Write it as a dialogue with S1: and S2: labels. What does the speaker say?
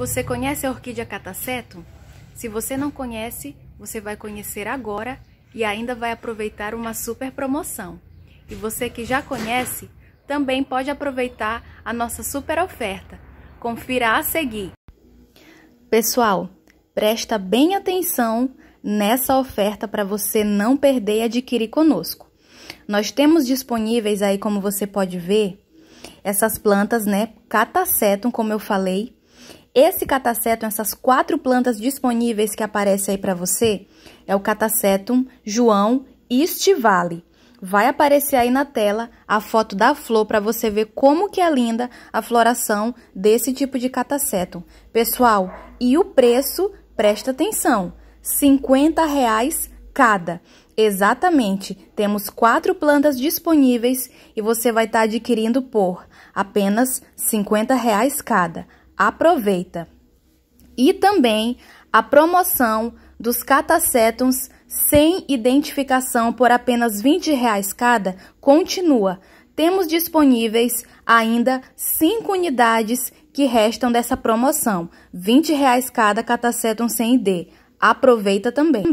S1: Você conhece a orquídea cataceto? Se você não conhece, você vai conhecer agora e ainda vai aproveitar uma super promoção. E você que já conhece, também pode aproveitar a nossa super oferta. Confira a seguir. Pessoal, presta bem atenção nessa oferta para você não perder e adquirir conosco. Nós temos disponíveis aí, como você pode ver, essas plantas, né, catacetum, como eu falei, esse catacetum, essas quatro plantas disponíveis que aparecem aí para você, é o catacetum, João e estivale. Vai aparecer aí na tela a foto da flor para você ver como que é linda a floração desse tipo de catacetum. Pessoal, e o preço, presta atenção, R$ reais cada. Exatamente, temos quatro plantas disponíveis e você vai estar tá adquirindo por apenas R$ reais cada aproveita. E também a promoção dos catacétons sem identificação por apenas R$ 20,00 cada continua. Temos disponíveis ainda 5 unidades que restam dessa promoção, R$ 20,00 cada catacéton sem ID. Aproveita também.